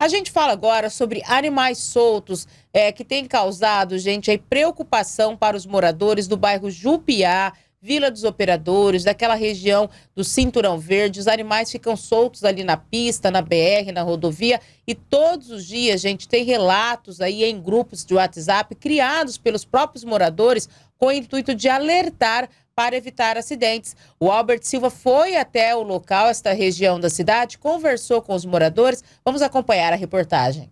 A gente fala agora sobre animais soltos é, que tem causado, gente, aí, preocupação para os moradores do bairro Jupiá, Vila dos Operadores, daquela região do Cinturão Verde. Os animais ficam soltos ali na pista, na BR, na rodovia. E todos os dias, gente, tem relatos aí em grupos de WhatsApp criados pelos próprios moradores com o intuito de alertar para evitar acidentes. O Albert Silva foi até o local, esta região da cidade, conversou com os moradores. Vamos acompanhar a reportagem.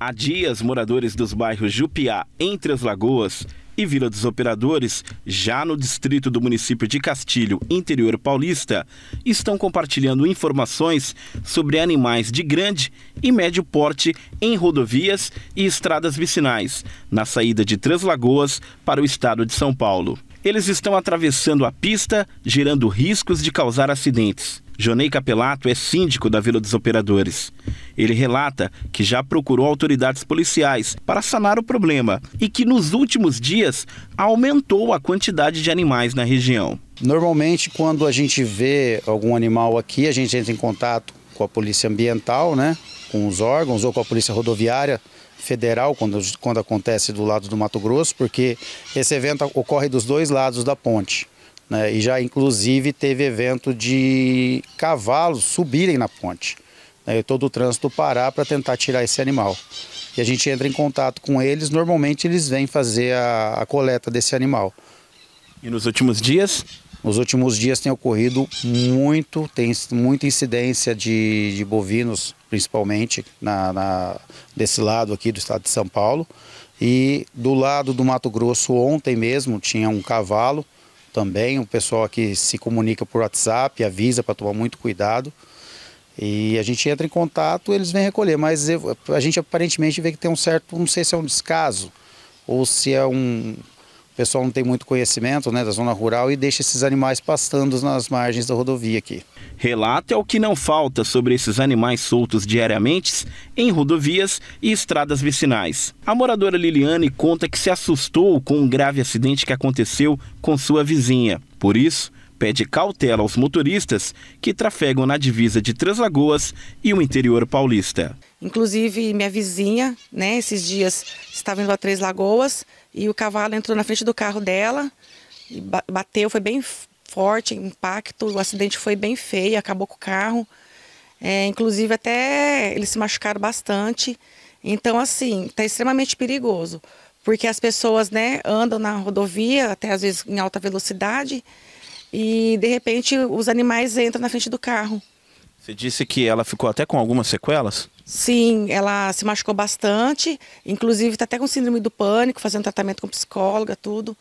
Há dias, moradores dos bairros Jupiá, Entre as Lagoas e Vila dos Operadores, já no distrito do município de Castilho, interior paulista, estão compartilhando informações sobre animais de grande e médio porte em rodovias e estradas vicinais, na saída de Três Lagoas para o estado de São Paulo. Eles estão atravessando a pista, gerando riscos de causar acidentes. Jonei Capelato é síndico da Vila dos Operadores. Ele relata que já procurou autoridades policiais para sanar o problema e que nos últimos dias aumentou a quantidade de animais na região. Normalmente, quando a gente vê algum animal aqui, a gente entra em contato com a polícia ambiental, né, com os órgãos ou com a polícia rodoviária federal quando, quando acontece do lado do Mato Grosso, porque esse evento ocorre dos dois lados da ponte. Né? E já, inclusive, teve evento de cavalos subirem na ponte. Né? E todo o trânsito parar para tentar tirar esse animal. E a gente entra em contato com eles, normalmente eles vêm fazer a, a coleta desse animal. E nos últimos dias? Nos últimos dias tem ocorrido muito, tem muita incidência de, de bovinos, principalmente na, na, desse lado aqui do estado de São Paulo. E do lado do Mato Grosso, ontem mesmo, tinha um cavalo também. O pessoal que se comunica por WhatsApp avisa para tomar muito cuidado. E a gente entra em contato, eles vêm recolher, mas eu, a gente aparentemente vê que tem um certo, não sei se é um descaso ou se é um pessoal não tem muito conhecimento né, da zona rural e deixa esses animais pastando nas margens da rodovia aqui. Relato é o que não falta sobre esses animais soltos diariamente em rodovias e estradas vicinais. A moradora Liliane conta que se assustou com um grave acidente que aconteceu com sua vizinha. Por isso, pede cautela aos motoristas que trafegam na divisa de Três Lagoas e o interior paulista. Inclusive, minha vizinha, né, esses dias estava indo a Três Lagoas e o cavalo entrou na frente do carro dela, bateu, foi bem forte, impacto, o acidente foi bem feio, acabou com o carro. É, inclusive, até eles se machucaram bastante. Então, assim, está extremamente perigoso, porque as pessoas né, andam na rodovia, até às vezes em alta velocidade, e de repente os animais entram na frente do carro. Você disse que ela ficou até com algumas sequelas? Sim, ela se machucou bastante, inclusive está até com síndrome do pânico, fazendo tratamento com psicóloga, tudo,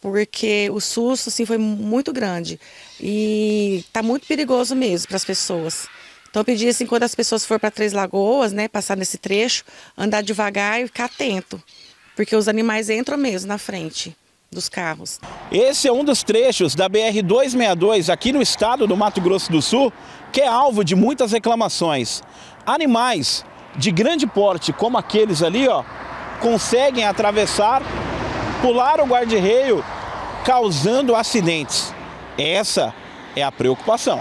porque o susto assim, foi muito grande e está muito perigoso mesmo para as pessoas. Então eu pedi assim, quando as pessoas forem para Três Lagoas, né, passar nesse trecho, andar devagar e ficar atento, porque os animais entram mesmo na frente dos carros. Esse é um dos trechos da BR-262 aqui no estado do Mato Grosso do Sul, que é alvo de muitas reclamações. Animais de grande porte, como aqueles ali, ó, conseguem atravessar, pular o guarda-reio, causando acidentes. Essa é a preocupação.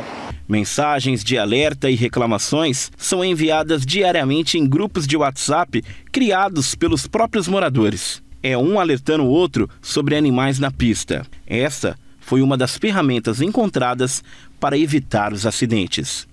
Mensagens de alerta e reclamações são enviadas diariamente em grupos de WhatsApp criados pelos próprios moradores é um alertando o outro sobre animais na pista. Essa foi uma das ferramentas encontradas para evitar os acidentes.